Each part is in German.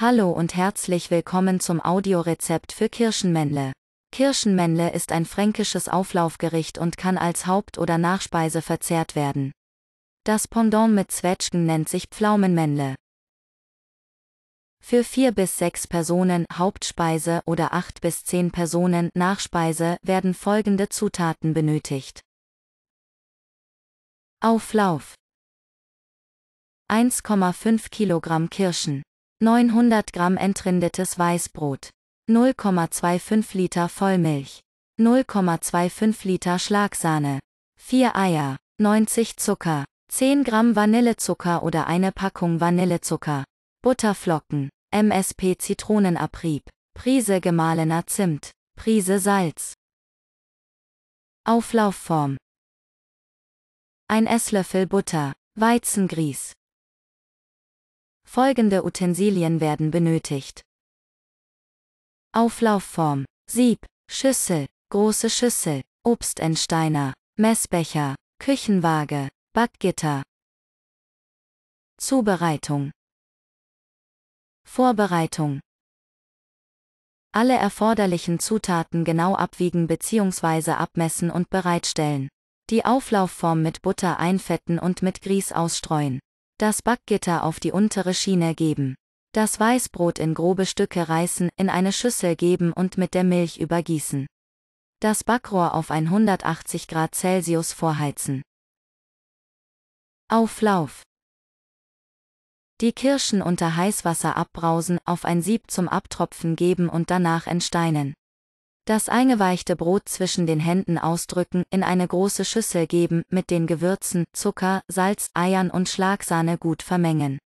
Hallo und herzlich willkommen zum Audiorezept für Kirschenmännle. Kirschenmännle ist ein fränkisches Auflaufgericht und kann als Haupt- oder Nachspeise verzehrt werden. Das Pendant mit Zwetschgen nennt sich Pflaumenmännle. Für vier bis sechs Personen Hauptspeise oder acht bis zehn Personen Nachspeise werden folgende Zutaten benötigt. Auflauf 1,5 Kilogramm Kirschen 900 Gramm entrindetes Weißbrot, 0,25 Liter Vollmilch, 0,25 Liter Schlagsahne, 4 Eier, 90 Zucker, 10 Gramm Vanillezucker oder eine Packung Vanillezucker, Butterflocken, MSP Zitronenabrieb, Prise gemahlener Zimt, Prise Salz. Auflaufform. Ein Esslöffel Butter, Weizengrieß, Folgende Utensilien werden benötigt. Auflaufform. Sieb, Schüssel, große Schüssel, Obstentsteiner, Messbecher, Küchenwaage, Backgitter. Zubereitung. Vorbereitung. Alle erforderlichen Zutaten genau abwiegen bzw. abmessen und bereitstellen. Die Auflaufform mit Butter einfetten und mit Grieß ausstreuen das Backgitter auf die untere Schiene geben, das Weißbrot in grobe Stücke reißen, in eine Schüssel geben und mit der Milch übergießen. Das Backrohr auf 180 Grad Celsius vorheizen. Auflauf. Die Kirschen unter Heißwasser abbrausen, auf ein Sieb zum Abtropfen geben und danach entsteinen. Das eingeweichte Brot zwischen den Händen ausdrücken, in eine große Schüssel geben, mit den Gewürzen, Zucker, Salz, Eiern und Schlagsahne gut vermengen.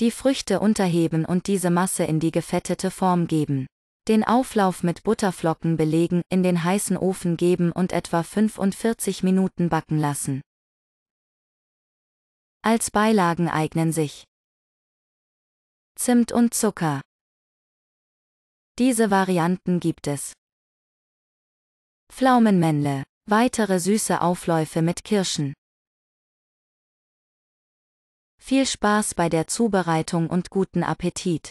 Die Früchte unterheben und diese Masse in die gefettete Form geben. Den Auflauf mit Butterflocken belegen, in den heißen Ofen geben und etwa 45 Minuten backen lassen. Als Beilagen eignen sich Zimt und Zucker. Diese Varianten gibt es. Pflaumenmännle, weitere süße Aufläufe mit Kirschen. Viel Spaß bei der Zubereitung und guten Appetit!